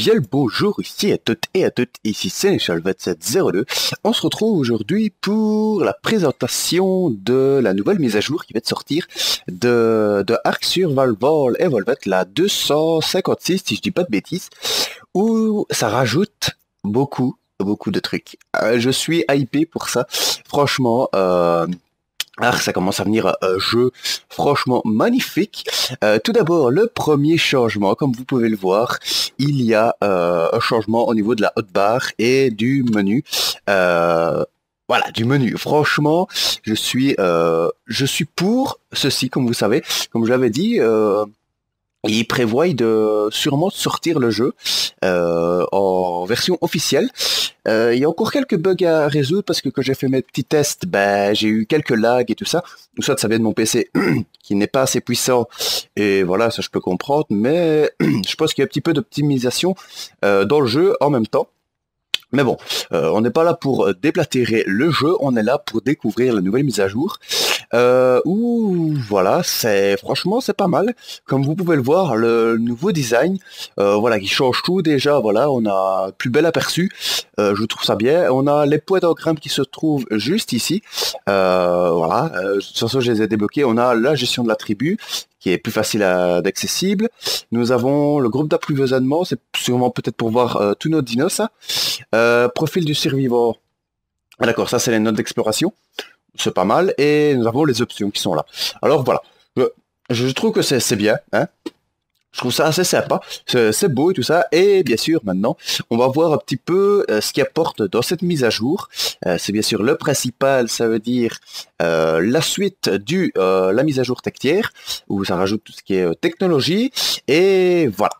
bien le bonjour ici à toutes et à toutes, ici c'est Charles 2702. On se retrouve aujourd'hui pour la présentation de la nouvelle mise à jour qui va être sortir de, de Arc sur Valvol et la 256 si je dis pas de bêtises, où ça rajoute beaucoup, beaucoup de trucs. Euh, je suis hypé pour ça, franchement. Euh, ah, ça commence à venir un euh, jeu franchement magnifique. Euh, tout d'abord, le premier changement, comme vous pouvez le voir, il y a euh, un changement au niveau de la haute barre et du menu. voilà, du menu. Franchement, je suis, je suis pour ceci, comme vous savez, comme je l'avais dit. Ils prévoient de sûrement sortir le jeu euh, en version officielle. Euh, il y a encore quelques bugs à résoudre parce que quand j'ai fait mes petits tests, ben, j'ai eu quelques lags et tout ça. Tout ça, ça vient de mon PC qui n'est pas assez puissant. Et voilà, ça je peux comprendre. Mais je pense qu'il y a un petit peu d'optimisation euh, dans le jeu en même temps. Mais bon, on n'est pas là pour déplatérer le jeu, on est là pour découvrir la nouvelle mise à jour. Euh, voilà, c'est franchement c'est pas mal. Comme vous pouvez le voir, le nouveau design, euh, voilà, qui change tout déjà. Voilà, on a plus bel aperçu. Euh, je trouve ça bien. On a les poids pointogrammes qui se trouvent juste ici. Euh, voilà, sur ce je les ai débloqués. On a la gestion de la tribu qui est plus facile d'accessible. Nous avons le groupe d'approvisionnement, c'est sûrement peut-être pour voir tous nos dinos. profil du survivant. Ah, d'accord, ça c'est les notes d'exploration c'est pas mal, et nous avons les options qui sont là. Alors voilà, euh, je trouve que c'est bien, hein. Je trouve ça assez sympa, c'est beau et tout ça. Et bien sûr, maintenant, on va voir un petit peu euh, ce qui apporte dans cette mise à jour. Euh, c'est bien sûr le principal, ça veut dire euh, la suite du la mise à jour tactière, où ça rajoute tout ce qui est technologie. Et voilà.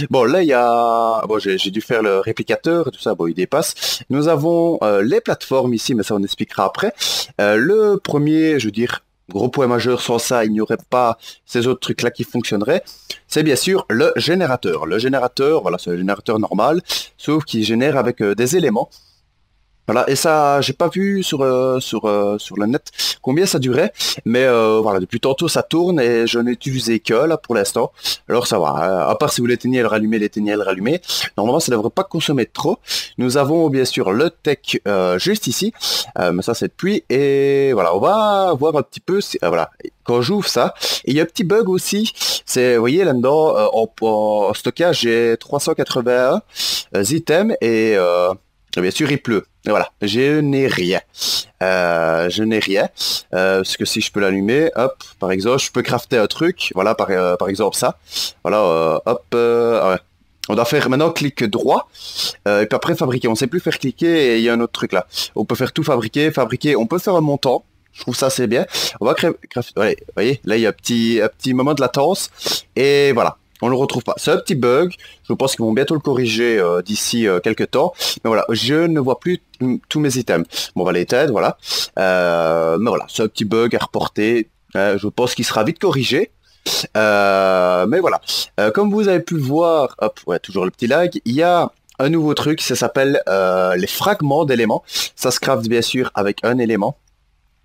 bon, là, il y a... Bon, j'ai dû faire le réplicateur et tout ça, bon, il dépasse. Nous avons les plateformes ici, mais ça, on expliquera après. le premier, je veux dire, gros point majeur, sans ça, il n'y aurait pas ces autres trucs-là qui fonctionneraient, c'est bien sûr le générateur. Le générateur, voilà, c'est le générateur normal, sauf qu'il génère avec euh, des éléments. Voilà, et ça, j'ai pas vu sur, euh, sur, euh, sur le net combien ça durait, mais euh, voilà, depuis tantôt ça tourne et je n'ai utilisé que là pour l'instant. Alors ça va, hein. à part si vous l'éteignez, le rallumez, l'éteignez, le rallumez. Normalement, ça devrait pas consommer trop. Nous avons bien sûr le tech juste ici, mais ça c'est depuis, et voilà, on va voir un petit peu voilà, quand j'ouvre ça. il y a un petit bug aussi. C'est, vous voyez, là-dedans, en, stockage, j'ai 381 items et ah, bien sûr, il pleut. Voilà, je n'ai rien. Euh, je n'ai rien. Euh, parce que si je peux l'allumer, hop, par exemple, je peux crafter un truc. Voilà, par, euh, exemple ça. Voilà, euh, hop. Euh, ouais. On doit faire maintenant clic droit et puis après fabriquer. On sait plus faire cliquer et il y a un autre truc là. On peut faire tout fabriquer, fabriquer. On peut faire un montant. Je trouve ça assez bien. On va créer. Vous voyez, là il y a un petit, un petit moment de latence et voilà on le retrouve pas. C'est un petit bug, je pense qu'ils vont bientôt le corriger euh, d'ici euh, quelques temps. Mais voilà, je ne vois plus tous mes items. Bon, va bah, les têtes, voilà. Euh, mais voilà, c'est un petit bug à reporter. je pense qu'il sera vite corrigé. mais voilà, comme vous avez pu le voir, hop, ouais, toujours le petit lag, il y a un nouveau truc, ça s'appelle les fragments d'éléments. Ça se craft bien sûr avec un élément.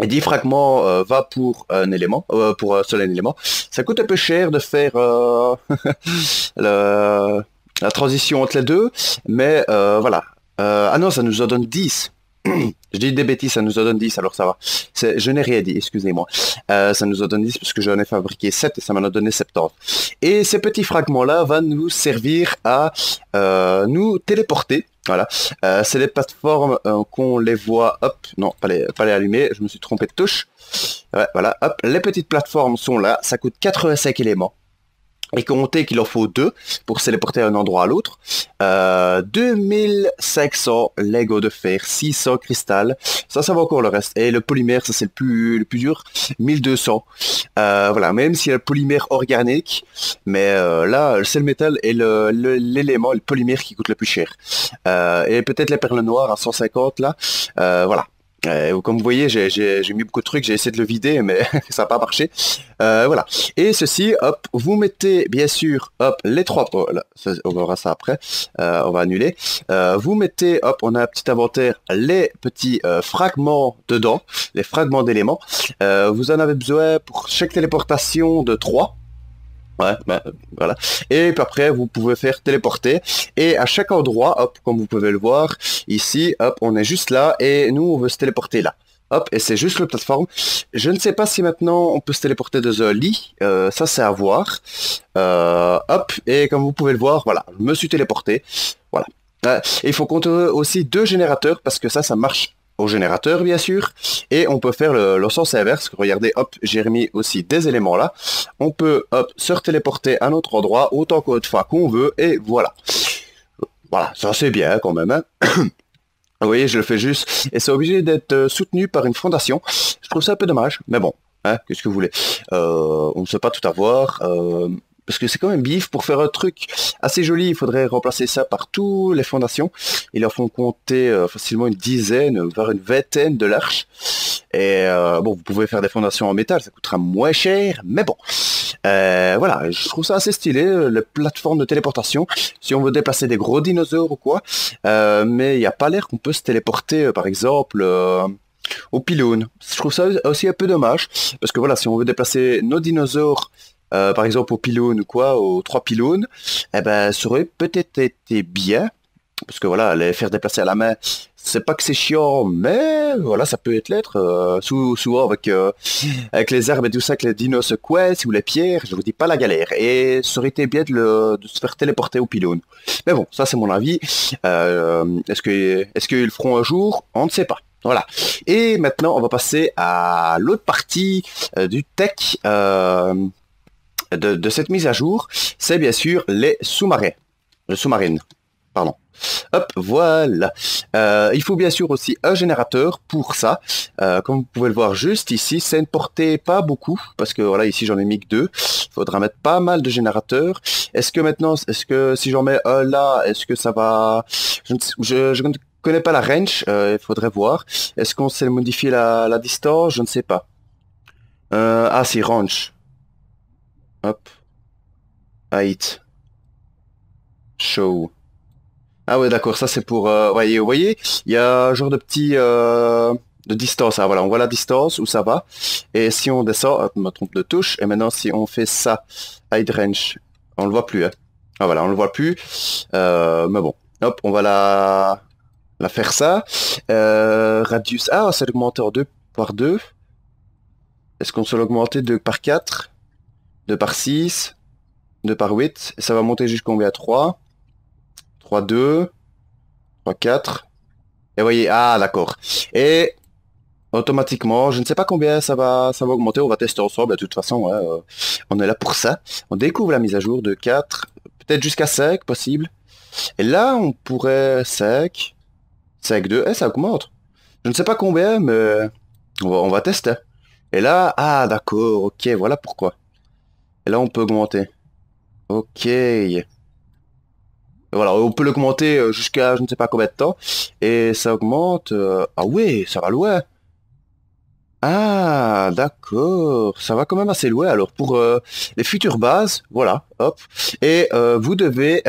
Et 10 fragments euh, va pour un élément, euh, pour un seul élément. Ça coûte un peu cher de faire euh, la, transition entre les deux, mais voilà. ah non, ça nous en donne 10. je dis des bêtises, ça nous en donne 10, alors ça va. Je n'ai rien dit, excusez-moi. ça nous en donne 10 parce que j'en ai fabriqué 7 et ça m'en a donné 70. Et ces petits fragments-là vont nous servir à nous téléporter voilà. Euh, c'est les plateformes euh, qu'on les voit, hop, non, pas les, pas les allumer, je me suis trompé de touche. Ouais, voilà, hop, les petites plateformes sont là, ça coûte 85 éléments et comptez qu'il en faut deux pour se porter d'un endroit à l'autre. Euh, 2500 Lego de fer, 600 cristal, ça ça va encore le reste. Et le polymère, ça c'est le plus, le plus dur, 1200. Euh, voilà, même s'il y a le polymère organique, mais euh, là c'est le métal et l'élément, le, polymère qui coûte le plus cher. Euh, et peut-être la perle noire à 150 là, euh, voilà. Euh, comme vous voyez, j'ai mis beaucoup de trucs, j'ai essayé de le vider, mais ça n'a pas marché. Euh, voilà. Et ceci, hop, vous mettez bien sûr, hop, les trois... pôles on verra ça après, euh, on va annuler. vous mettez, hop, on a un petit inventaire, les petits fragments dedans, les fragments d'éléments. vous en avez besoin pour chaque téléportation de trois. Ouais, bah, voilà. Et puis après, vous pouvez faire téléporter. Et à chaque endroit, hop, comme vous pouvez le voir, ici, hop, on est juste là, et nous, on veut se téléporter là. Hop, et c'est juste le plateforme. Je ne sais pas si maintenant on peut se téléporter de un lit, euh, ça c'est à voir. Euh, hop, et comme vous pouvez le voir, voilà, je me suis téléporté. Voilà. il faut compter aussi deux générateurs, parce que ça, ça marche au générateur bien sûr et on peut faire le, sens inverse regardez hop j'ai remis aussi des éléments là on peut hop se téléporter à notre endroit autant qu'autre fois qu'on veut et voilà voilà ça c'est bien hein, quand même hein. vous voyez je le fais juste et c'est obligé d'être euh, soutenu par une fondation je trouve ça un peu dommage mais bon hein, qu'est-ce que vous voulez euh, on ne sait pas tout avoir euh, parce que c'est quand même bif pour faire un truc assez joli. Il faudrait remplacer ça par tous les fondations. Ils leur font compter euh, facilement une dizaine, voire une vingtaine de l'arche. Et euh, bon, vous pouvez faire des fondations en métal, ça coûtera moins cher, mais bon. Euh, voilà, je trouve ça assez stylé, les plateformes de téléportation, si on veut déplacer des gros dinosaures ou quoi. mais il n'y a pas l'air qu'on peut se téléporter, par exemple au pylône. Je trouve ça aussi un peu dommage, parce que voilà, si on veut déplacer nos dinosaures euh, par exemple au pylône ou quoi, aux trois pylônes, eh ben, ça aurait peut-être été bien, parce que voilà, les faire déplacer à la main, c'est pas que c'est chiant, mais voilà, ça peut être l'être. Euh, souvent avec, euh, avec les herbes et tout ça, que les dinos se ou les pierres, je vous dis pas la galère. Et ça aurait été bien de, se faire téléporter au pylône. Mais bon, ça c'est mon avis. est-ce que est-ce qu'ils le feront un jour On ne sait pas. Voilà. Et maintenant, on va passer à l'autre partie du tech de, cette mise à jour, c'est bien sûr les sous-marins. Le sous-marine, pardon. Hop, voilà. Euh, il faut bien sûr aussi un générateur pour ça. Euh, comme vous pouvez le voir juste ici, ça ne portait pas beaucoup, parce que voilà, ici j'en ai mis que deux. Il faudra mettre pas mal de générateurs. Est-ce que maintenant, est-ce que si j'en mets un là, est-ce que ça va... Je, ne connais pas la range, euh, il faudrait voir. Est-ce qu'on sait modifier la, la distance Je ne sais pas. ah, c'est range. Hop. Height. Show. Ah ouais, d'accord, ça c'est pour... Euh, vous voyez, il y a un genre de petit... Euh, de distance. Ah voilà, on voit la distance, où ça va. Et si on descend, on me trompe de touche. Et maintenant, si on fait ça, Hide Range, on le voit plus. Hein. Ah voilà, on le voit plus. Euh, mais bon, hop, on va la, la faire ça. Euh, radius, ah, c'est augmenté en 2 par 2. Est-ce qu'on se l'augmenter de par 4 2 par 6, 2 par 8, et ça va monter jusqu'à combien 3, 3, 2, 3, 4, et voyez, ah d'accord. Et automatiquement, je ne sais pas combien ça va, ça va augmenter, on va tester ensemble, de toute façon, hein, euh, on est là pour ça. On découvre la mise à jour de 4, peut-être jusqu'à 5 possible. Et là, on pourrait 5, 5, 2, et ça augmente. Je ne sais pas combien, mais on va, on va tester. Et là, ah d'accord, ok, voilà pourquoi. Et là, on peut augmenter. Ok. Voilà, on peut l'augmenter euh, jusqu'à je ne sais pas combien de temps. Et ça augmente... Euh, ah oui, ça va loin. Ah, d'accord. Ça va quand même assez loin. Alors, pour euh, les futures bases, voilà, hop. Et vous devez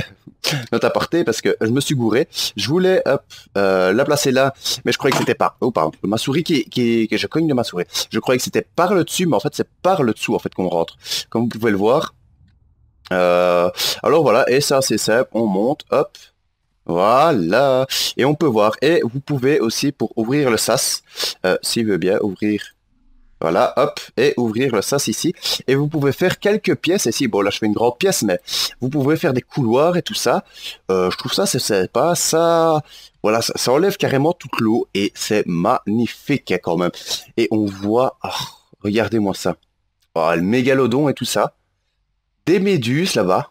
notre apportée parce que je me suis gouré. Je voulais euh, la placer là, mais je croyais que c'était par. Oh pardon, ma souris qui, qui je cogne de ma souris. Je croyais que c'était par le dessus, mais en fait c'est par le dessous en fait qu'on rentre. Comme vous pouvez le voir. Euh, alors voilà, et ça c'est simple, on monte, hop, voilà, et on peut voir. Et vous pouvez aussi pour ouvrir le sas, euh, s'il veut bien ouvrir voilà, hop, et ouvrir le sas ici. Et vous pouvez faire quelques pièces ici. Bon, là, je fais une grande pièce, mais vous pouvez faire des couloirs et tout ça. Euh, je trouve ça, c'est sympa. Ça, voilà, ça, enlève carrément toute l'eau et c'est magnifique hein, quand même. Et on voit, ah, regardez-moi ça. Oh, le mégalodon et tout ça. Des méduses là-bas.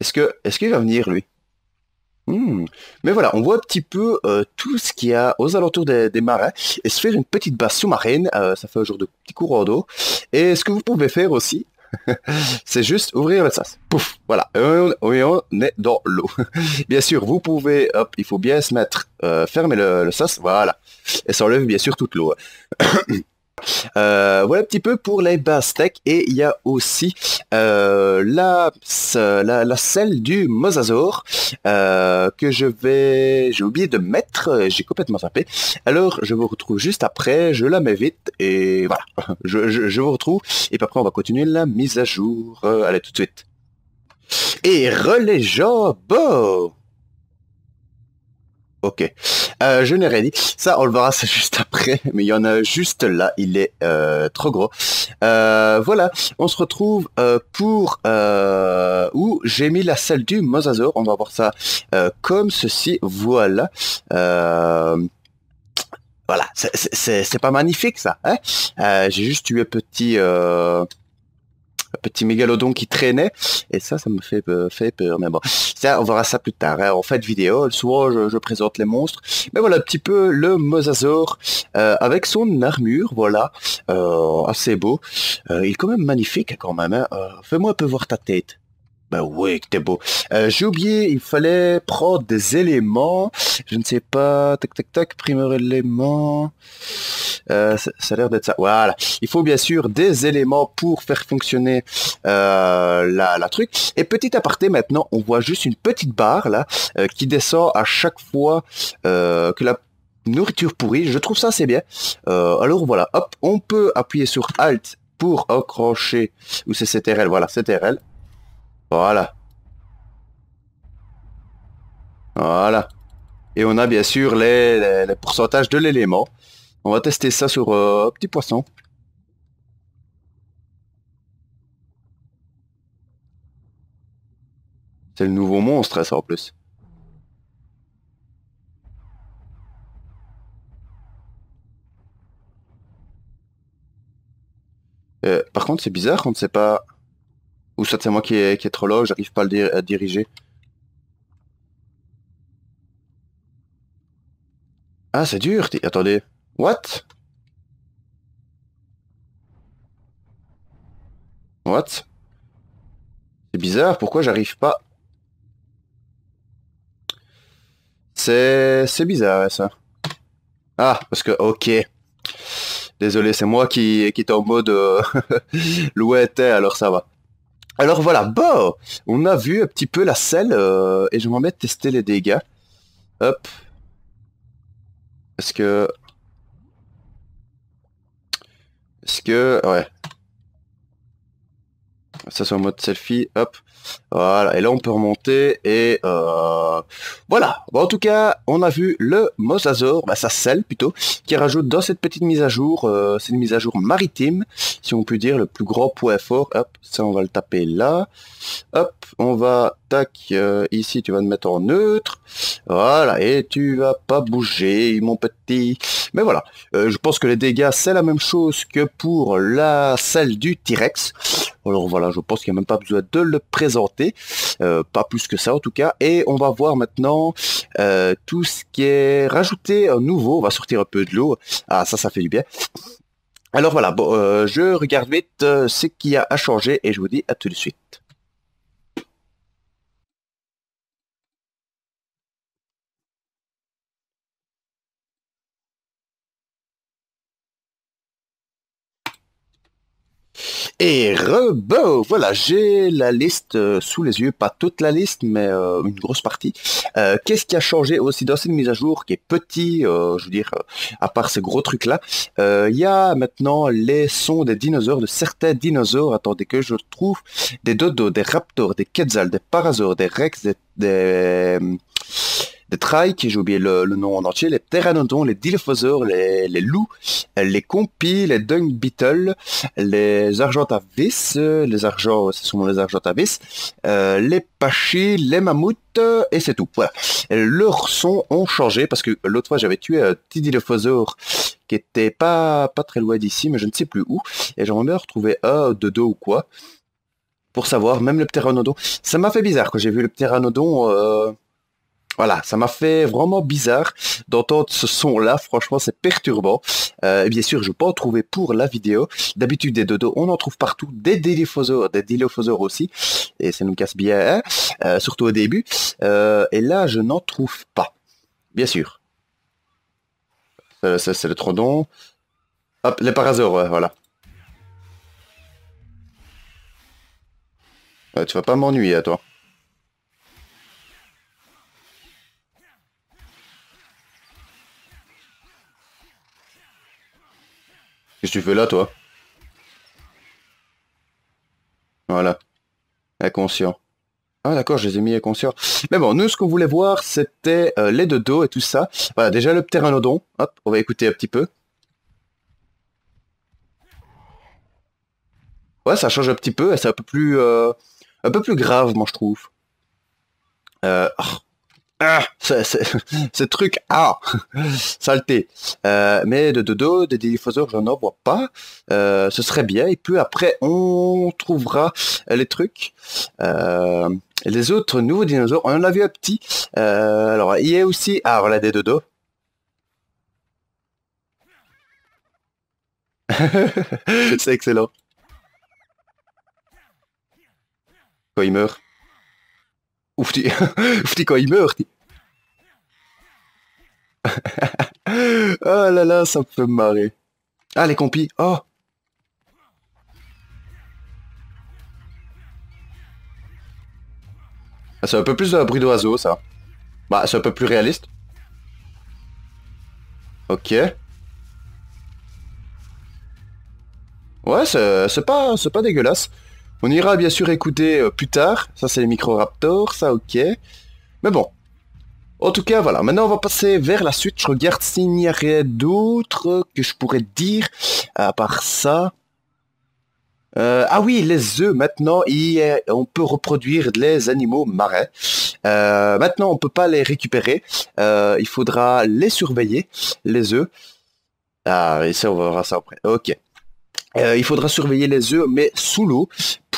Est-ce que, est-ce qu'il va venir lui Hmm. Mais voilà, on voit un petit peu euh, tout ce qu'il y a aux alentours des, marins et se faire une petite base sous-marine, euh, ça fait un jour de petit courant d'eau. Et ce que vous pouvez faire aussi, c'est juste ouvrir le sas. Pouf, voilà, et on, est dans l'eau. bien sûr, vous pouvez, hop, il faut bien se mettre, euh, fermer le, le, sas, voilà. Et ça enlève bien sûr toute l'eau. Euh, voilà un petit peu pour les techs et il y a aussi euh, la, la, selle du Mosasaur euh, que je vais j'ai oublié de mettre, j'ai complètement zappé. Alors je vous retrouve juste après, je la mets vite et voilà, je, je, vous retrouve et après on va continuer la mise à jour. allez tout de suite. Et relais Bon. Ok. Euh, je n'ai rien dit. Ça, on le verra, c'est juste après. Mais il y en a juste là. Il est euh, trop gros. Euh, voilà. On se retrouve pour... où j'ai mis la salle du Mosasaur. On va voir ça comme ceci. Voilà. voilà. C'est pas magnifique, ça. Hein. j'ai juste eu un petit petit mégalodon qui traînait. Et ça, ça me fait, fait peur. Mais bon, ça, on verra ça plus tard. Hein. En fait vidéo, soit je, je, présente les monstres. Mais voilà, un petit peu le mosasaur euh, avec son armure. Voilà, euh, assez beau. Euh, il est quand même magnifique, quand même. Hein. Fais-moi un peu voir ta tête. Ben bah oui, que t'es beau. Euh, j'ai oublié, il fallait prendre des éléments. Je ne sais pas. Tac, tac, tac. Primeur élément. Euh, ça, a l'air d'être ça. Voilà. Il faut bien sûr des éléments pour faire fonctionner euh, la, truc. Et petit aparté maintenant, on voit juste une petite barre là qui descend à chaque fois que la nourriture pourrit. Je trouve ça c'est bien. alors voilà. Hop, on peut appuyer sur Alt pour accrocher ou c'est CTRL. Voilà, CTRL voilà. Voilà. Et on a bien sûr les, pourcentages de l'élément. On va tester ça sur euh, petit poisson. C'est le nouveau monstre, ça, en plus. Euh, par contre, c'est bizarre, on ne sait pas... Ou ça c'est moi qui est, trop long, j'arrive pas à le diriger. Ah c'est dur, attendez. What What C'est bizarre, pourquoi j'arrive pas C'est... c'est bizarre ça. Ah, parce que... Ok. Désolé, c'est moi qui, qui est en mode euh, hein, alors ça va. Alors voilà, bon, on a vu un petit peu la selle euh, et je m'en mettre tester les dégâts. Hop. Est-ce que... Est-ce que... Ouais. Ça c'est en mode selfie, hop. Voilà, et là on peut remonter et euh, voilà. en tout cas, on a vu le Mosasaur, bah, sa selle plutôt, qui rajoute dans cette petite mise à jour, euh, c'est une mise à jour maritime, si on peut dire, le plus grand point fort. Hop, ça on va le taper là. Hop, on va, tac, euh, ici tu vas le mettre en neutre. Voilà, et tu vas pas bouger, mon petit. Mais voilà, je pense que les dégâts, c'est la même chose que pour la selle du T-Rex. Alors voilà, je pense qu'il n'y a même pas besoin de le présenter euh, pas plus que ça en tout cas. Et on va voir maintenant euh, tout ce qui est rajouté euh, nouveau. On va sortir un peu de l'eau. Ah ça, ça fait du bien. Alors voilà, bon, je regarde vite ce qu'il y a à changer et je vous dis à tout de suite. Et rebo, voilà, j'ai la liste euh, sous les yeux, pas toute la liste, mais euh, une grosse partie. Euh, qu'est-ce qui a changé aussi dans cette mise à jour qui est petit, je veux dire, à part ces gros trucs-là Il y a maintenant les sons des dinosaures, de certains dinosaures, attendez que je trouve, des dodos, des raptors, des quetzals, des parasaures, des rex, des des qui j'ai oublié le, nom en entier, les pteranodons, les dilophosaures, les, les, loups, les compis, les dung beetles, les argentavis, les argents, ce sont les argentavis, euh, les pachis, les mammouths, et c'est tout. Voilà. Leurs sons ont changé parce que l'autre fois j'avais tué un petit dilophosaure qui était pas, pas très loin d'ici, mais je ne sais plus où, et j'aimerais bien retrouver un de deux ou quoi pour savoir, même le pteranodon. Ça m'a fait bizarre quand j'ai vu le pteranodon. Euh, voilà, ça m'a fait vraiment bizarre d'entendre ce son-là. Franchement, c'est perturbant. Euh, et bien sûr, je peux en trouver pour la vidéo. D'habitude, des dodos, on en trouve partout. Des dilophosaures des aussi. Et ça nous casse bien, hein, euh, surtout au début. Euh, et là, je n'en trouve pas. Bien sûr. Ça, c'est le trondon. Hop, les parasaures, voilà. tu vas pas m'ennuyer, toi. tu fais là, toi Voilà. Inconscient. Ah d'accord, je les ai mis inconscients. Mais bon, nous, ce qu'on voulait voir, c'était euh, les deux dos et tout ça. Voilà, déjà le pteranodon. Hop, on va écouter un petit peu. Ouais, ça change un petit peu, c'est un peu plus... Euh, un peu plus grave, moi, je trouve. Euh, oh ah, ce truc, ah, saleté. Euh, mais de dodo, des dinosaures, je n'en vois pas. Euh, ce serait bien. Et puis après, on trouvera les trucs. Euh, les autres nouveaux dinosaures, on en a vu un petit. alors, il y a aussi, ah, voilà des dodo, C'est excellent. Quand il meurt auf die, auf die il meurt, oh là là, ça me fait marrer. Ah, les compis. Oh ah, C'est un peu plus de bruit d'oiseau, ça. Bah, c'est un peu plus réaliste. Ok. Ouais, c'est pas, pas dégueulasse. On ira bien sûr écouter euh, plus tard. Ça, c'est les Microraptors, ça, ok. Mais bon. En tout cas, voilà. Maintenant, on va passer vers la suite. Je regarde s'il n'y a rien d'autre que je pourrais dire à part ça. Euh, ah oui, les œufs, maintenant, on peut reproduire les animaux marins. Euh, maintenant, on peut pas les récupérer. il faudra les surveiller, les œufs. Ah, et ça, on verra ça après. Ok. il faudra surveiller les œufs, mais sous l'eau,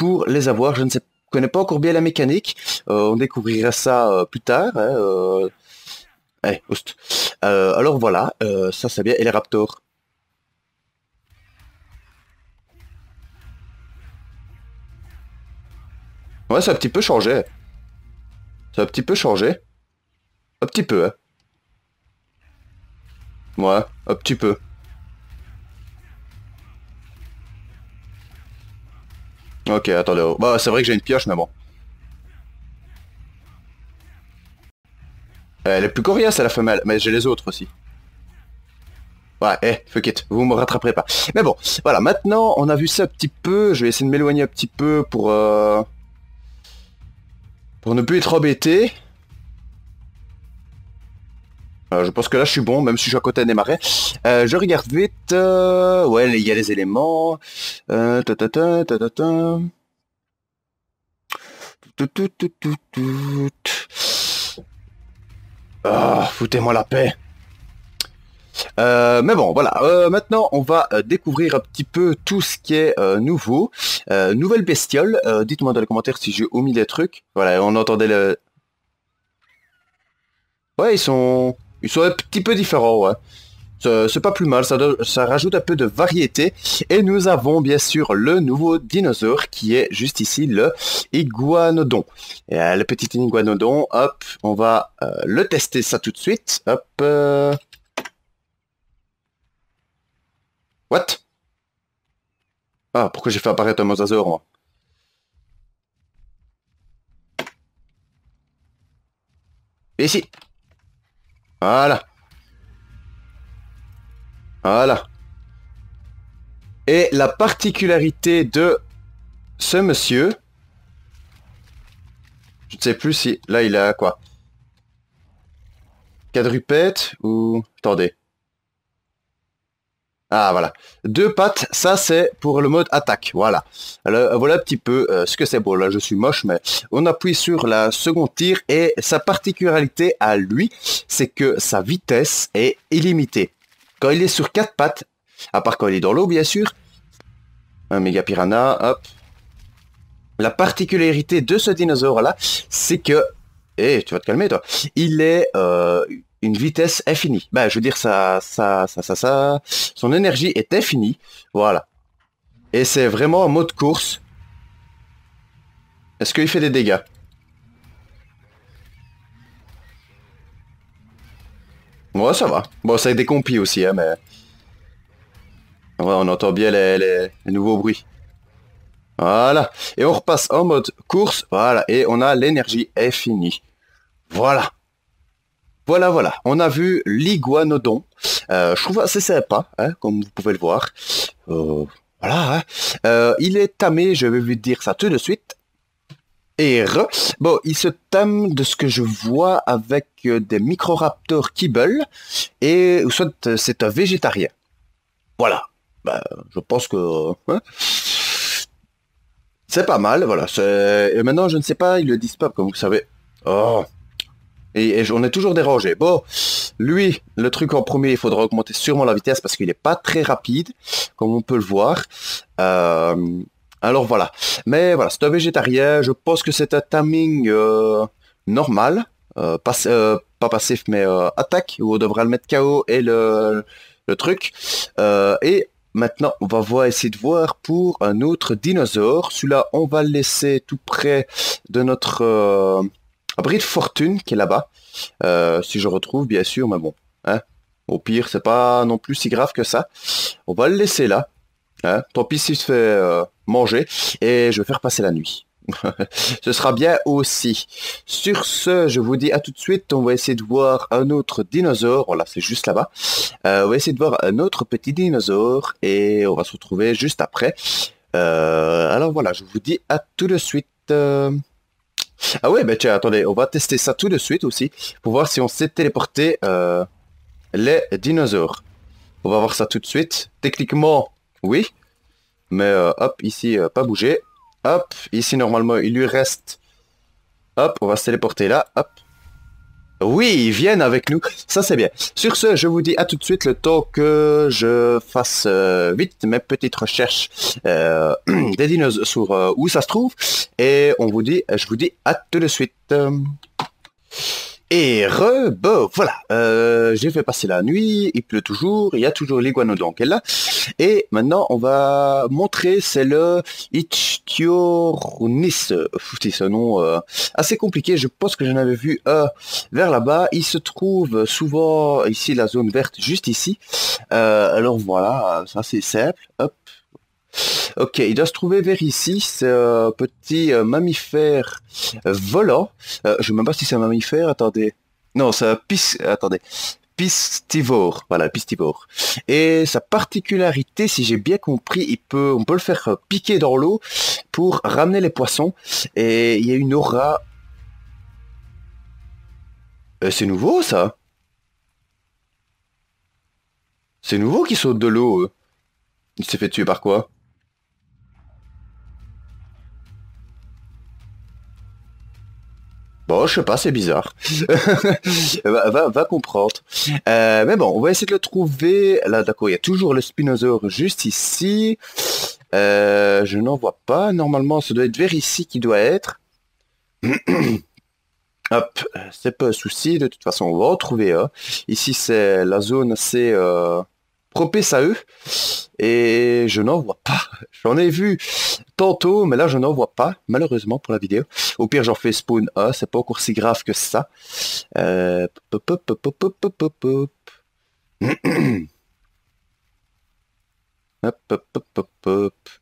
pour les avoir. Je ne sais, connais pas encore bien la mécanique. Euh, on découvrira ça euh, plus tard. Hein, euh. eh, alors voilà, ça c'est bien. Et les Raptors Ouais, ça un petit peu changé. Ça un petit peu changé. Un petit peu, hein. Ouais, un petit peu. Ok, attendez, Bah, c'est vrai que j'ai une pioche, mais bon. Elle est plus coriace, la femelle, mais j'ai les autres aussi. Ouais, eh, fuck it, vous me rattraperez pas. Mais bon, voilà, maintenant, on a vu ça un petit peu. Je vais essayer de m'éloigner un petit peu pour... Euh, pour ne plus être embêté. Euh, je pense que là je suis bon, même si je suis à côté des marais. Euh, je regarde vite. Euh, ouais, il y a les éléments. Ta foutez-moi la paix. mais bon, voilà. maintenant, on va découvrir un petit peu tout ce qui est nouveau. nouvelle bestiole. Dites-moi dans les commentaires si j'ai omis des trucs. Voilà, on entendait le... Ouais, ils sont... Ils sont un petit peu différents, ouais. C'est pas plus mal, ça, ça rajoute un peu de variété. Et nous avons bien sûr le nouveau dinosaure qui est juste ici, le iguanodon. Et, euh, le petit iguanodon, hop, on va euh, le tester ça tout de suite. Hop. Euh. What Ah, pourquoi j'ai fait apparaître un mosasaur, moi Ici voilà. Voilà. Et la particularité de ce monsieur, je ne sais plus si... Là, il a quoi Quadrupète ou... Attendez. Ah voilà. Deux pattes, ça c'est pour le mode attaque. Voilà. voilà un petit peu euh, ce que c'est. Bon là je suis moche, mais on appuie sur la seconde tir et sa particularité à lui, c'est que sa vitesse est illimitée. Quand il est sur quatre pattes, à part quand il est dans l'eau bien sûr, un méga piranha, hop. La particularité de ce dinosaure là, c'est que... Eh, tu vas te calmer toi. Il est... Euh, une vitesse infinie. Ben je veux dire, ça, ça, ça, ça, ça, son énergie est infinie. Voilà. Et c'est vraiment en mode course. Est-ce qu'il fait des dégâts Ouais, ça va. Bon, ça a des compis aussi, hein, mais... Ouais, on entend bien les nouveaux bruits. Voilà. Et on repasse en mode course. Voilà. Et on a l'énergie infinie. Voilà. Voilà, voilà. On a vu l'iguanodon. Euh, je trouve assez sympa, hein, comme vous pouvez le voir. Euh, voilà. Hein. Euh, il est tamé, je vais vous dire ça tout de suite. Et re. Bon, il se tame de ce que je vois avec des microraptors kibble. Et soit c'est un végétarien. Voilà. Bah, je pense que... Hein. c'est pas mal, voilà. Et maintenant, je ne sais pas, ils le disent pas, comme vous savez. Oh. Et, on est toujours dérangé. Bon, lui, le truc en premier, il faudra augmenter sûrement la vitesse parce qu'il n'est pas très rapide, comme on peut le voir. Euh, alors voilà. Mais voilà, c'est un végétarien. Je pense que c'est un timing euh, normal. Euh, pas, pas, passif, mais attaque, où on devra le mettre KO et le, le truc. et Maintenant, on va voir, essayer de voir pour un autre dinosaure. Celui-là, on va le laisser tout près de notre, abri de fortune qui est là-bas. Euh, si je retrouve, bien sûr, mais bon. Hein. au pire, c'est pas non plus si grave que ça. On va le laisser là. Hein. tant pis s'il se fait euh, manger. Et je vais faire passer la nuit. ce sera bien aussi. Sur ce, je vous dis à tout de suite. On va essayer de voir un autre dinosaure. Voilà, oh c'est juste là-bas. Euh, on va essayer de voir un autre petit dinosaure. Et on va se retrouver juste après. alors voilà, je vous dis à tout de suite. Ah ouais, mais tiens, attendez, on va tester ça tout de suite aussi, pour voir si on sait téléporter euh, les dinosaures. On va voir ça tout de suite. Techniquement, oui. Mais euh, hop, ici, euh, pas bouger. Hop, ici, normalement, il lui reste... Hop, on va se téléporter là. Hop, oui, ils viennent avec nous. Ça, c'est bien. Sur ce, je vous dis à tout de suite le temps que je fasse euh, vite mes petites recherches euh, des dinosaures sur euh, où ça se trouve. Et on vous dit, je vous dis à tout de suite. Et re, voilà. Euh, j'ai fait passer la nuit, il pleut toujours, il y a toujours l'iguanodon qui est là. Et maintenant, on va montrer, c'est le Ichthyornis. C'est ce nom euh, assez compliqué, je pense que j'en avais vu un vers là-bas. Il se trouve souvent ici, la zone verte, juste ici. Euh, alors voilà, ça c'est simple. Hop, Ok, il doit se trouver vers ici, ce euh, petit euh, mammifère euh, volant. je ne sais même pas si c'est un mammifère, attendez. Non, c'est un Attendez. Pistivore, voilà, pistivore. Et sa particularité, si j'ai bien compris, il peut, on peut le faire piquer dans l'eau pour ramener les poissons. Et il y a une aura... C'est nouveau, ça C'est nouveau qu'il saute de l'eau. Il s'est fait tuer par quoi Bon, je sais pas, c'est bizarre. va, comprendre. Euh, mais bon, on va essayer de le trouver. Là, d'accord, il y a toujours le spinosaure juste ici. Euh, je n'en vois pas. Normalement, ça doit être vers ici qu'il doit être. Hop, c'est pas un souci. De toute façon, on va retrouver. Ici, c'est la zone assez... Propès à eux. Et je n'en vois pas. J'en ai vu tantôt, mais là je n'en vois pas, malheureusement pour la vidéo. Au pire j'en fais spawn A, c'est pas encore si grave que ça. hop.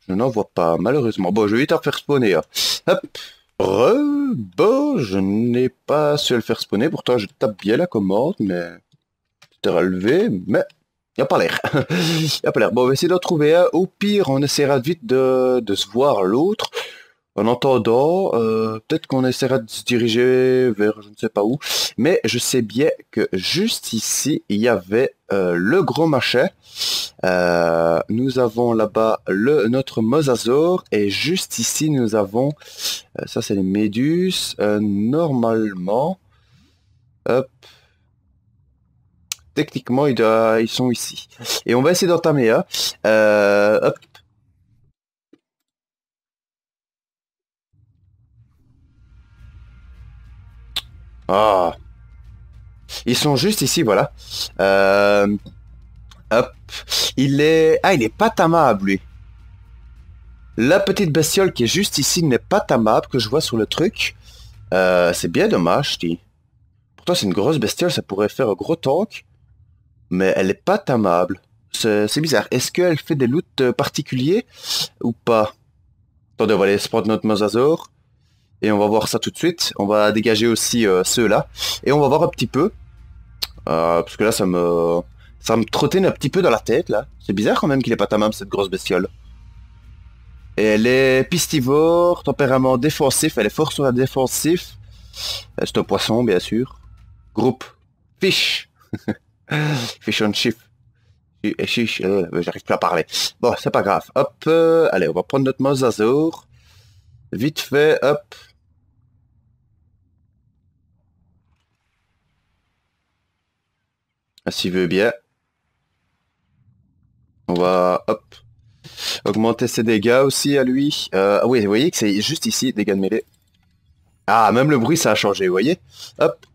Je n'en vois pas, malheureusement. Bon, je vais vite en faire spawner. Hop. Re, bon, je n'ai pas su le faire spawner, pourtant je tape bien la commande, mais... C'était relevé, mais il a pas l'air. Il a pas l'air. Bon, on va essayer d'en trouver un. Au pire, on essaiera vite de, de se voir l'autre. En entendant, euh, peut-être qu'on essaiera de se diriger vers je ne sais pas où. Mais je sais bien que juste ici, il y avait euh, le gros machin. Euh, nous avons là-bas le notre mosasaur. Et juste ici, nous avons... ça, c'est les méduses. normalement... Hop techniquement, ils, ils sont ici. Et on va essayer d'entamer hein. euh, Ah. Ils sont juste ici, voilà. Euh, hop. Il est... Ah, il n'est pas tamable, lui. La petite bestiole qui est juste ici n'est pas tamable, que je vois sur le truc. Euh, c'est bien dommage, dis. Pourtant, c'est une grosse bestiole, ça pourrait faire un gros tank mais elle n'est pas tamable. C'est bizarre. Est-ce qu'elle fait des loots euh, particuliers ou pas Attendez, on va aller se notre mosasaur. Et on va voir ça tout de suite. On va dégager aussi euh, ceux-là. Et on va voir un petit peu. Euh, parce que là, ça me... Ça me trottine un petit peu dans la tête, là. C'est bizarre quand même qu'il est pas tamable, cette grosse bestiole. Et elle est pistivore, tempérament défensif. Elle est forte sur la défensif. C'est un poisson, bien sûr. Groupe. Fish de Shift. Euh, j'arrive plus à parler. Bon, c'est pas grave. Hop, euh, allez, on va prendre notre mouse Vite fait, hop. Ah, s'il veut bien. On va, hop, augmenter ses dégâts aussi à lui. ah oui, vous voyez que c'est juste ici, dégâts de mêlée. Ah, même le bruit, ça a changé, vous voyez Hop,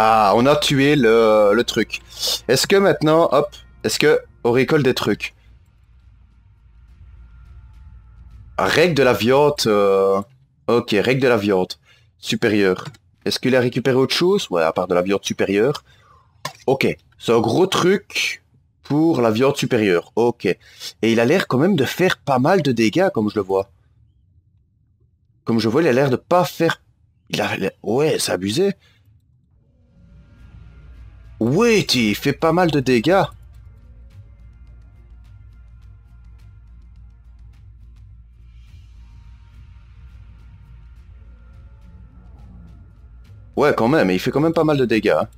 Ah, on a tué le, truc. Est-ce que maintenant, hop, est-ce que on récolte des trucs ah, Règle de la viande. Euh, ok, règle de la viande. Supérieure. Est-ce qu'il a récupéré autre chose Ouais, à part de la viande supérieure. Ok, c'est un gros truc pour la viande supérieure. Ok. Et il a l'air quand même de faire pas mal de dégâts, comme je le vois. Comme je vois, il a l'air de pas faire... Il a... Ouais, c'est abusé. Oui, il fait pas mal de dégâts. Ouais, quand même, il fait quand même pas mal de dégâts. Hein.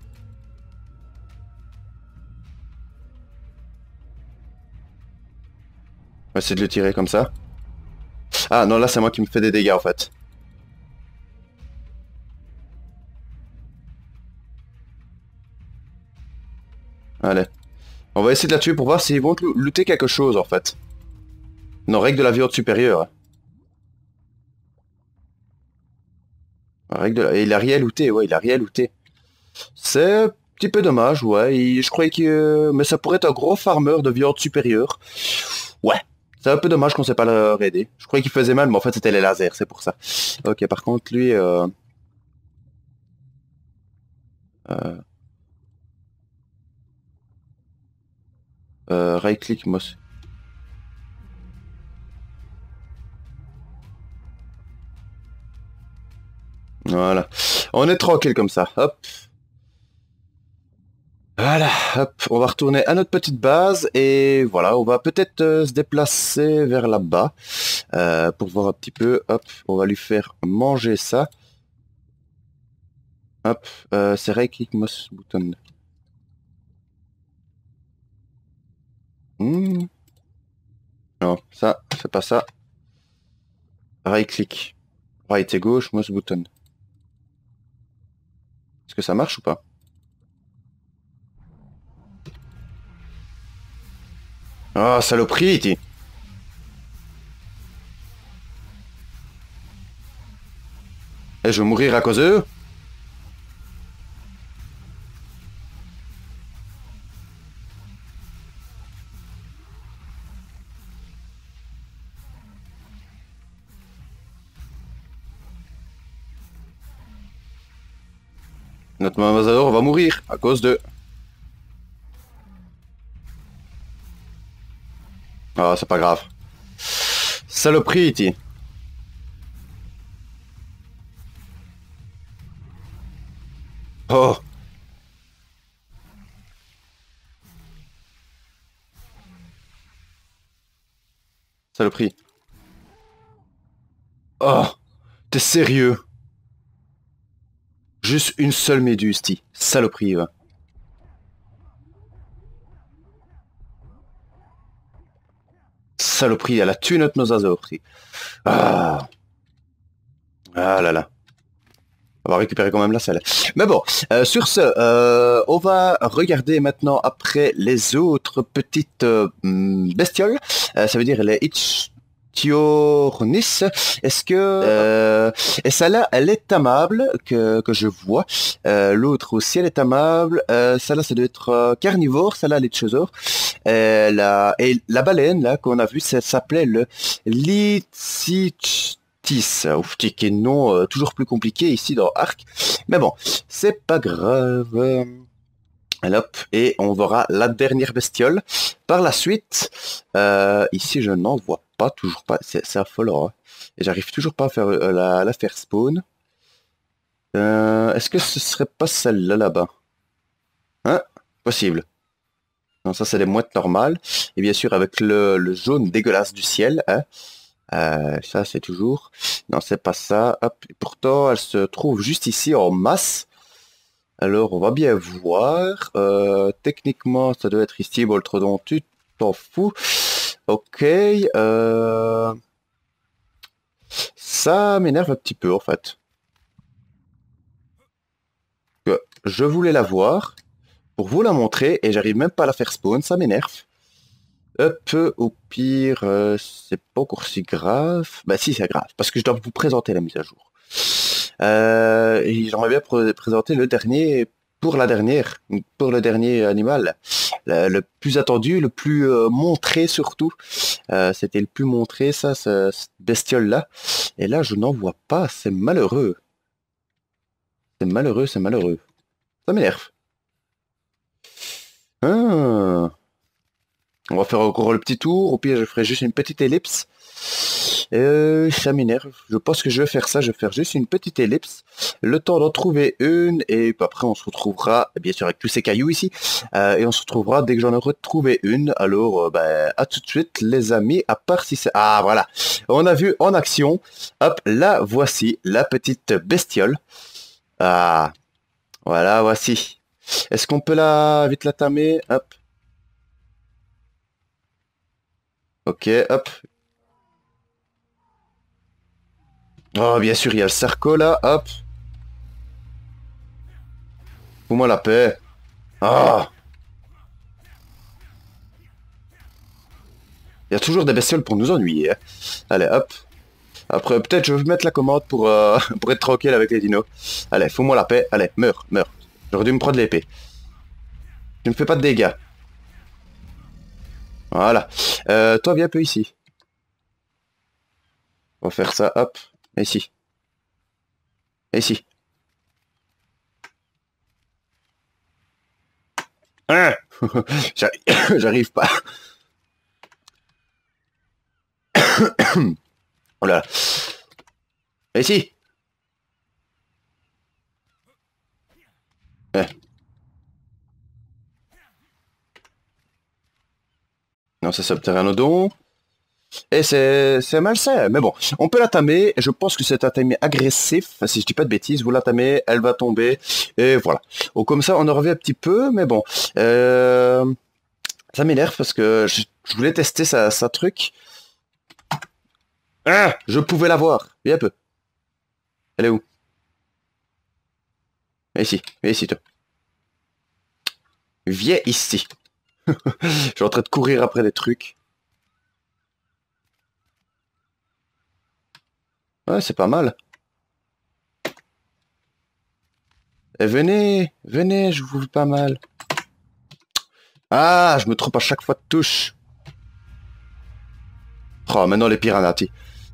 On va essayer de le tirer comme ça. Ah non, là c'est moi qui me fais des dégâts en fait. Allez. On va essayer de la tuer pour voir s'ils vont looter quelque chose, en fait. Non, règle de la viande supérieure. Règle de la... Il a rien looté, ouais, il a rien looté. C'est un petit peu dommage, ouais. Je croyais que... Mais ça pourrait être un gros farmer de viande supérieure. Ouais. C'est un peu dommage qu'on ne sait pas leur raider. Je croyais qu'il faisait mal, mais en fait c'était les lasers, c'est pour ça. Ok, par contre, lui... Euh... euh Euh, right click moss. Voilà. On est tranquille comme ça. Hop. Voilà, hop, on va retourner à notre petite base et voilà, on va peut-être euh, se déplacer vers là-bas euh, pour voir un petit peu. Hop, on va lui faire manger ça. Hop, c'est Right Click Moss Button. Hmm. Non, ça, c'est pas ça. Right click. Right et gauche, mouse button. Est-ce que ça marche ou pas Ah, oh, saloperie, Et eh, je vais mourir à cause d'eux Notre Mazador va mourir à cause de... Ah, c'est pas grave. Saloperie, ici. Oh Saloperie. Oh T'es sérieux Juste une seule méduse, ti. Saloperie, va. Saloperie, elle a tué notre si Ah. Ah là là. On va récupérer quand même la salle. Mais bon, euh, sur ce, euh, on va regarder maintenant après les autres petites euh, mm, bestioles. ça veut dire les itch et Est-ce que euh, et là? elle est amable que, que je vois. Euh, l'autre aussi, elle est amable. Euh, là ça doit être euh, carnivore. Celle-là, elle est de Et la, et la baleine là qu'on a vue, ça s'appelait le Litzitis. ouf, qui est non toujours plus compliqué ici dans Arc. Mais bon, c'est pas grave. Et, hop, et on verra la dernière bestiole. Par la suite, euh, ici je n'en vois pas, toujours pas, c'est affolant. Hein. Et j'arrive toujours pas à faire euh, la, faire spawn. Euh, est-ce que ce serait pas celle-là là-bas Hein Possible. Non, ça c'est des mouettes normales. Et bien sûr avec le, jaune dégueulasse du ciel. Hein. ça c'est toujours. Non, c'est pas ça. pourtant, elle se trouve juste ici en masse. Alors, on va bien voir. Euh, techniquement, ça doit être ici, Boltrodon, tu t'en fous. Ok. Euh, ça m'énerve un petit peu, en fait. Je voulais la voir pour vous la montrer et j'arrive même pas à la faire spawn, ça m'énerve. peu au pire, euh, c'est pas encore si grave. Bah si, c'est grave, parce que je dois vous présenter la mise à jour. Euh, et j'aimerais bien présenter le dernier pour la dernière, pour le dernier animal, le, plus attendu, le plus euh, montré surtout. Euh, c'était le plus montré, ça, ce, bestiole-là. Et là, je n'en vois pas, c'est malheureux. C'est malheureux, c'est malheureux. Ça m'énerve. Ah. On va faire encore le petit tour, au pire je ferai juste une petite ellipse. Euh, ça Je pense que je vais faire ça. Je vais faire juste une petite ellipse. Le temps d'en trouver une. Et après, on se retrouvera, bien sûr, avec tous ces cailloux ici. Euh, et on se retrouvera dès que j'en aurai trouvé une. Alors, euh, ben, à tout de suite, les amis. À part si c'est... Ah, voilà. On a vu en action. Hop, la voici, la petite bestiole. Ah, voilà, voici. Est-ce qu'on peut la vite la tamer Hop. Ok, hop, Oh, bien sûr, il y a le cerco là, hop. Fous-moi la paix. Ah Il y a toujours des bestioles pour nous ennuyer. Hein. Allez, hop. Après, peut-être je vais mettre la commande pour, euh, pour être tranquille avec les dinos. Allez, fous-moi la paix. Allez, meurs, meurs. J'aurais dû me prendre l'épée. Tu ne fais pas de dégâts. Voilà. Euh, toi, viens un peu ici. On va faire ça, hop. Et eh si Et eh si hein J'arrive pas. oh là là. Et si hein. Non, ça c'est Pteranodon. Et c'est malsain. Mais bon, on peut tamer, Je pense que c'est un timing agressif. Si je dis pas de bêtises, vous tamer, elle va tomber. Et voilà. Ou comme ça, on en revient un petit peu. Mais bon, euh, ça m'énerve parce que je, voulais tester sa, truc. Ah, je pouvais la voir. Viens peu. Elle est où ici. Viens ici, toi. Viens ici. je suis en train de courir après des trucs. Ouais, c'est pas mal. Et eh, venez, venez, je vous veux pas mal. Ah, je me trompe à chaque fois de touche. Oh, maintenant les piranhas,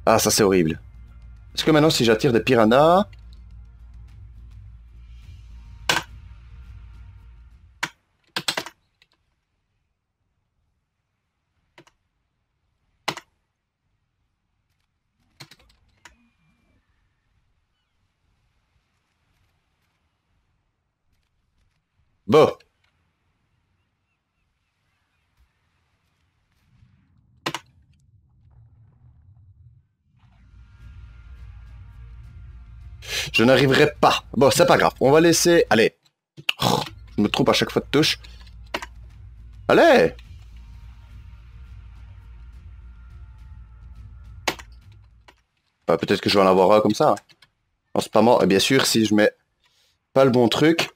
Ah, ça c'est horrible. Est-ce que maintenant si j'attire des piranhas, Je n'arriverai pas. Bon, c'est pas grave. On va laisser... Allez. je me trompe à chaque fois de touche. Allez bah, Peut-être que je vais en avoir un comme ça. Hein. Non, c'est pas bien sûr, si je mets pas le bon truc...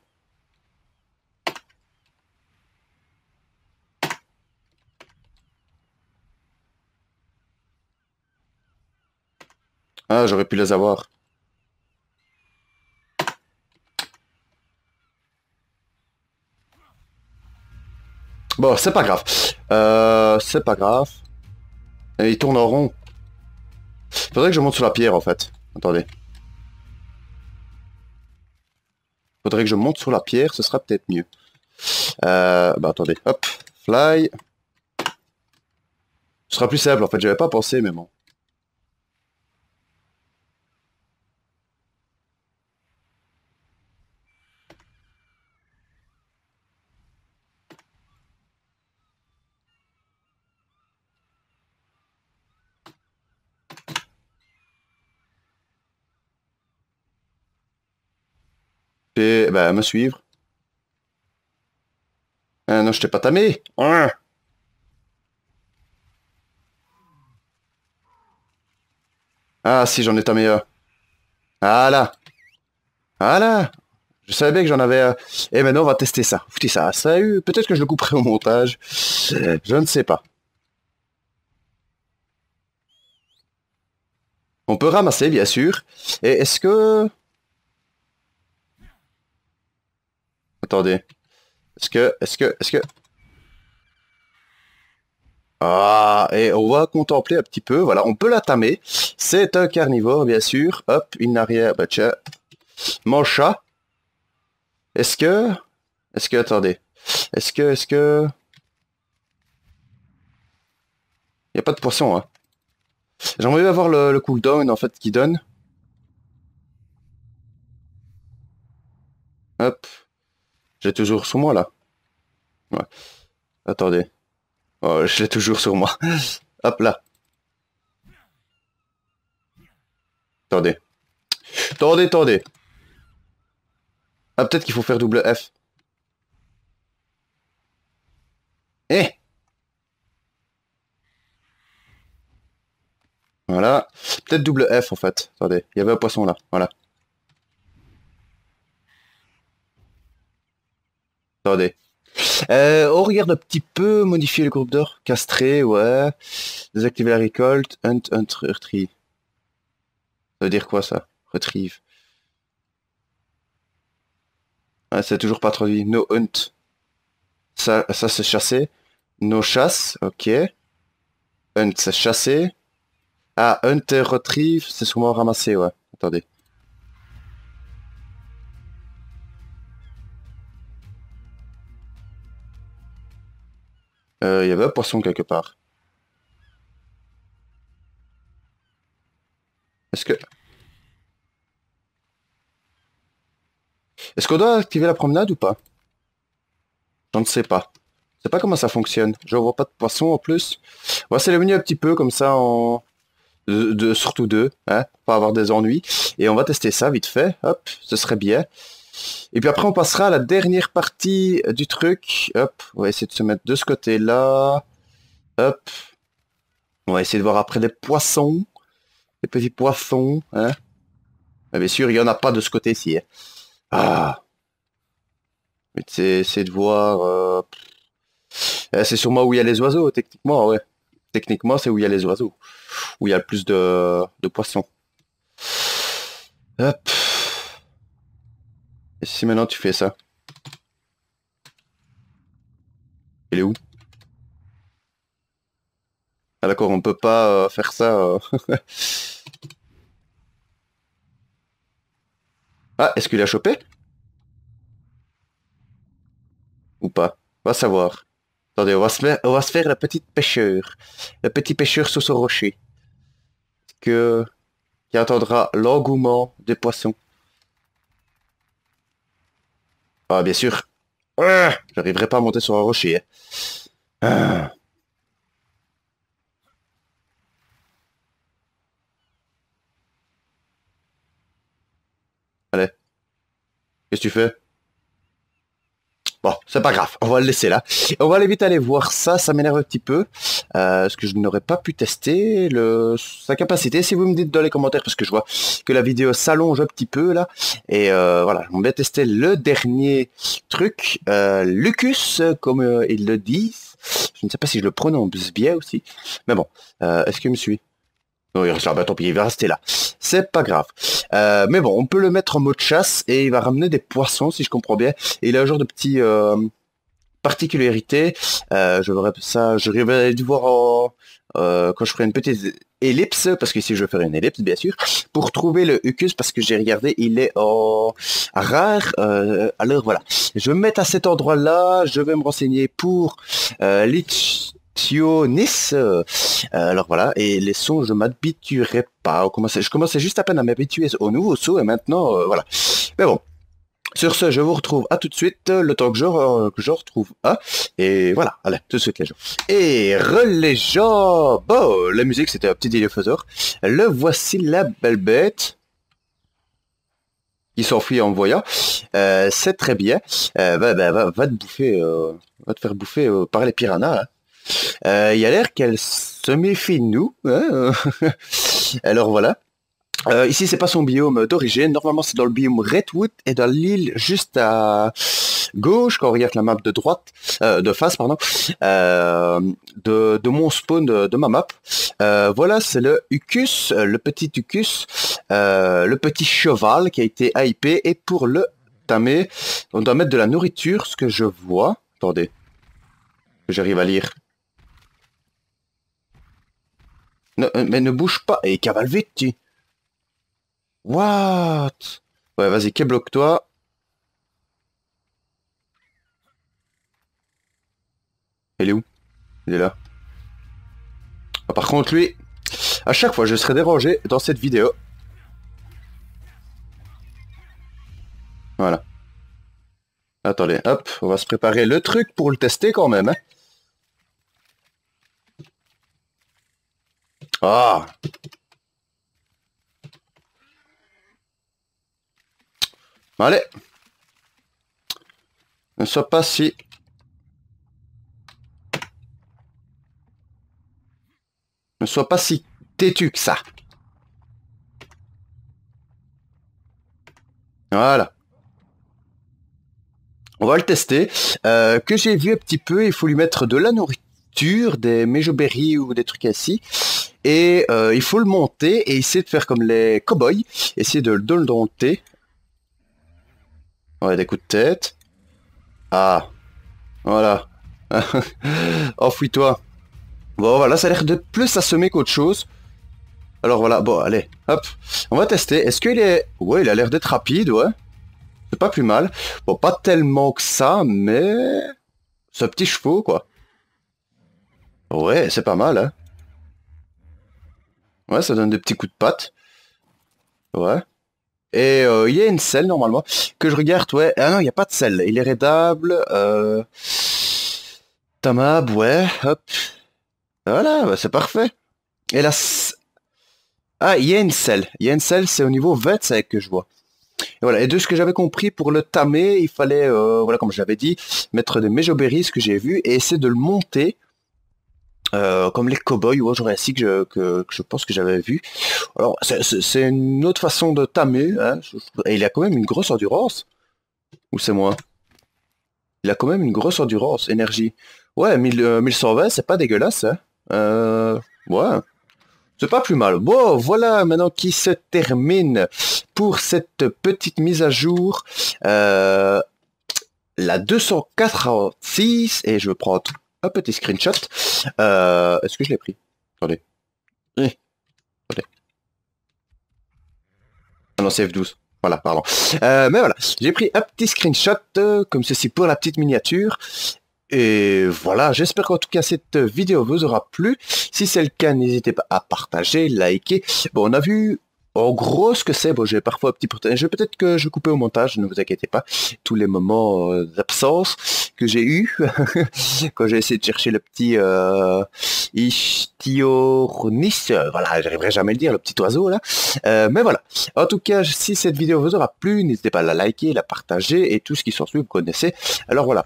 Ah, j'aurais pu les avoir. Bon, c'est pas grave. Euh, c'est pas grave. Et ils tournent en rond. Faudrait que je monte sur la pierre, en fait. Attendez. Faudrait que je monte sur la pierre, ce sera peut-être mieux. Euh, bah attendez, hop, fly. Ce sera plus simple, en fait, j'avais pas pensé, mais bon. Eh ben, me suivre. Ah non, je t'ai pas tamé. Hein. Ah. si, j'en ai tamé un. Ah là. Ah là. Je savais que j'en avais un. Et eh maintenant, on va tester ça. Foutez ça. ça eu... Peut-être que je le couperai au montage. Je ne sais pas. On peut ramasser, bien sûr. Et est-ce que... Attendez. Est-ce que... Est-ce que... Est-ce que... Ah, et on va contempler un petit peu. Voilà, on peut la tamer, C'est un carnivore, bien sûr. Hop, une arrière. Bah tiens. Mon chat. Est-ce que... Est-ce que... Attendez. Est-ce que... Est-ce que... Il n'y a pas de poisson, hein. J'aimerais avoir le, le cooldown, en fait, qui donne. Hop. J'ai toujours sur moi là. Ouais. Attendez. Oh, je l'ai toujours sur moi. Hop là. Attendez. Attendez, attendez. Ah, peut-être qu'il faut faire double F. Eh Voilà. Peut-être double F, en fait. Attendez, il y avait un poisson, là. Voilà. Attendez. Euh, on regarde un petit peu, modifier le groupe d'or, castrer, ouais. Désactiver la récolte, hunt, hunt, retrieve. Ça veut dire quoi ça Retrieve. Ah, c'est toujours pas traduit. No hunt. Ça, ça c'est chasser. No chasse, ok. Hunt c'est chasser. Ah, hunt et retrieve, c'est souvent ramasser, ouais. Attendez. Euh, il y avait un poisson quelque part. Est-ce que... Est-ce qu'on doit activer la promenade ou pas Je ne sais pas. Je sais pas comment ça fonctionne. Je vois pas de poisson en plus. On va s'éloigner un petit peu comme ça en... De, surtout deux, hein, pas avoir des ennuis. Et on va tester ça vite fait. Hop, ce serait bien. Et puis après, on passera à la dernière partie euh, du truc. Hop, on va essayer de se mettre de ce côté-là. Hop. On va essayer de voir après les poissons. Les petits poissons. Hein Mais bien sûr, il n'y en a pas de ce côté-ci. Hein. Ah. Mais c'est de voir... Euh, eh, c'est sûrement où il y a les oiseaux, techniquement, ouais. Techniquement, c'est où il y a les oiseaux. Où il y a le plus de, de poissons. Hop si maintenant tu fais ça Il est où Ah d'accord, on peut pas euh, faire ça. Euh. ah, est-ce qu'il a chopé Ou pas va savoir. Attendez, on va, se faire, on va se faire la petite pêcheur. Le petit pêcheur sous ce rocher. Que... Qui attendra l'engouement des poissons. Ah, bien sûr. Ah. J'arriverai pas à monter sur un rocher. Hein. Ah. Allez. Qu'est-ce que tu fais Bon, c'est pas grave, on va le laisser là. On va aller vite aller voir ça, ça m'énerve un petit peu. Euh, ce que je n'aurais pas pu tester, le, sa capacité, si vous me dites dans les commentaires, parce que je vois que la vidéo s'allonge un petit peu là. Et euh, voilà, on va tester le dernier truc, euh, Lucus, comme euh, ils le disent. Je ne sais pas si je le prononce bien aussi. Mais bon, est-ce que je me suis non, bah tant pis, il va rester là. C'est pas grave. Euh, mais bon, on peut le mettre en mode chasse et il va ramener des poissons, si je comprends bien. il a un genre de petit euh, particularité. Euh, je voudrais ça, je vais du voir euh, quand je ferai une petite ellipse, parce que si je ferai une ellipse, bien sûr, pour trouver le Hucus parce que j'ai regardé, il est en rare. alors voilà. Je vais me mettre à cet endroit-là, je vais me renseigner pour euh, Lich Nice. Euh, euh, alors voilà, et les sons, je m'habituerai pas. je commençais juste à peine à m'habituer au nouveau saut, et maintenant, euh, voilà. Mais bon. Sur ce, je vous retrouve à tout de suite, le temps que je, je retrouve à. Hein. Et voilà, allez, tout de suite les gens. Et relégeant, Bon, oh, la musique, c'était un petit faiseur, Le voici la belle bête il s'enfuit en voyant. c'est très bien. va, te bouffer, va te faire bouffer par les piranhas. Hein. Euh, il a l'air qu'elle se méfie de nous. Hein. Alors voilà. Euh, ici, c'est pas son biome d'origine. Normalement, c'est dans le biome Redwood et dans l'île juste à gauche, quand on regarde la map de droite, euh, de face, pardon, de, mon spawn de, ma map. voilà, c'est le Ucus, le petit Ucus, le petit cheval qui a été hypé. Et pour le tamer, on doit mettre de la nourriture, ce que je vois. Attendez, j'arrive à lire. Euh, mais ne bouge pas. Et cavale vite, tu. What Ouais, vas-y, que bloque-toi. Il est où Il est là. Ah, par contre, lui, à chaque fois, je serai dérangé dans cette vidéo. Voilà. Attendez, hop, on va se préparer le truc pour le tester quand même. Hein. Ah Allez Ne sois pas si... Ne sois pas si têtu que ça. Voilà. On va le tester. Euh, que j'ai vu un petit peu, il faut lui mettre de la nourriture, des méjoberries ou des trucs ainsi et euh, il faut le monter et essayer de faire comme les cowboys, essayer de, de le dompter. Ouais, des coups de tête. Ah, voilà. Enfuis-toi. Bon, voilà, ça a l'air de plus semer qu'autre chose. Alors voilà, bon, allez, hop. On va tester. Est-ce qu'il est... Ouais, il a l'air d'être rapide, ouais. C'est pas plus mal. Bon, pas tellement que ça, mais... Ce petit chevaux, quoi. Ouais, c'est pas mal, hein. Ouais, ça donne des petits coups de patte. Ouais. Et euh, il y a une selle normalement que je regarde, ouais. Ah non, il n'y a pas de selle. Il est raidable. Euh... Tamab, ouais. Hop. Voilà, bah, c'est parfait. Et là... Ah, il y a une selle. Il y a une selle, c'est au niveau 25 que je vois. Et voilà. Et de ce que j'avais compris, pour le tamer, il fallait, euh, voilà, comme j'avais dit, mettre des méjobéris, ce que j'ai vu, et essayer de le monter euh, comme les cowboys ou autres récits que, que, je pense que j'avais vu. Alors c'est une autre façon de tamer, hein. et il a quand même une grosse endurance. Ou c'est moi Il a quand même une grosse endurance, énergie. Ouais, 1120, euh, c'est pas dégueulasse. Hein. Euh, ouais. C'est pas plus mal. Bon, voilà maintenant qui se termine pour cette petite mise à jour. Euh, la 246, et je prends un petit screenshot. Euh, est-ce que je l'ai pris Attendez. attendez. Ah non, c'est F12. Voilà, pardon. Euh, mais voilà, j'ai pris un petit screenshot euh, comme ceci pour la petite miniature. Et voilà, j'espère qu'en tout cas cette vidéo vous aura plu. Si c'est le cas, n'hésitez pas à partager, liker. Bon, on a vu en gros ce que c'est. Bon, j'ai parfois un petit Je Peut-être que je coupais au montage, ne vous inquiétez pas. Tous les moments euh, d'absence que j'ai eu quand j'ai essayé de chercher le petit euh, Ichthyornis, euh, voilà, j'arriverai jamais à le dire, le petit oiseau là. Euh, mais voilà. En tout cas, si cette vidéo vous aura plu, n'hésitez pas à la liker, la partager et tout ce qui suit, vous connaissez. Alors voilà.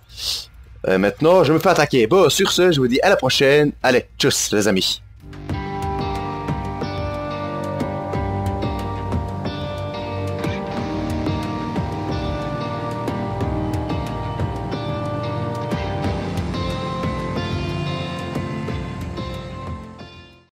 maintenant, je me fais attaquer. Bon, sur ce, je vous dis à la prochaine. Allez, tchuss les amis.